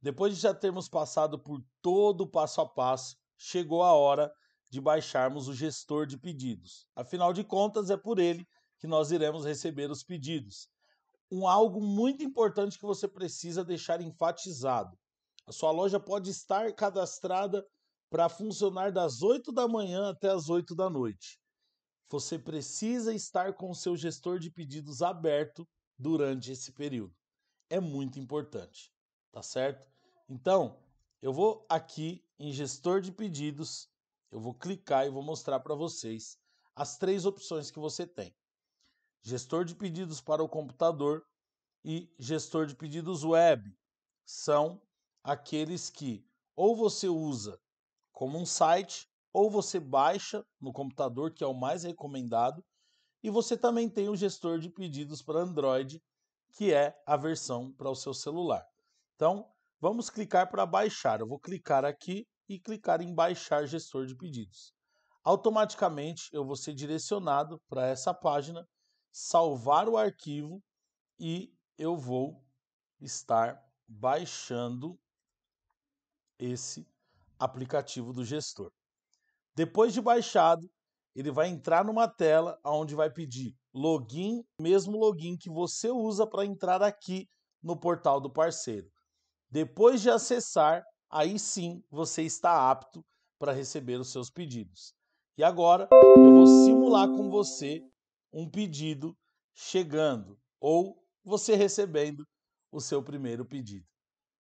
Depois de já termos passado por todo o passo a passo, chegou a hora de baixarmos o gestor de pedidos. Afinal de contas, é por ele que nós iremos receber os pedidos. Um algo muito importante que você precisa deixar enfatizado. A sua loja pode estar cadastrada para funcionar das 8 da manhã até as 8 da noite. Você precisa estar com o seu gestor de pedidos aberto durante esse período. É muito importante tá certo? Então, eu vou aqui em gestor de pedidos, eu vou clicar e vou mostrar para vocês as três opções que você tem. Gestor de pedidos para o computador e gestor de pedidos web são aqueles que ou você usa como um site ou você baixa no computador, que é o mais recomendado, e você também tem o gestor de pedidos para Android, que é a versão para o seu celular. Então, vamos clicar para baixar. Eu vou clicar aqui e clicar em baixar gestor de pedidos. Automaticamente eu vou ser direcionado para essa página, salvar o arquivo e eu vou estar baixando esse aplicativo do gestor. Depois de baixado, ele vai entrar numa tela onde vai pedir login, mesmo login que você usa para entrar aqui no portal do parceiro. Depois de acessar, aí sim você está apto para receber os seus pedidos. E agora eu vou simular com você um pedido chegando ou você recebendo o seu primeiro pedido.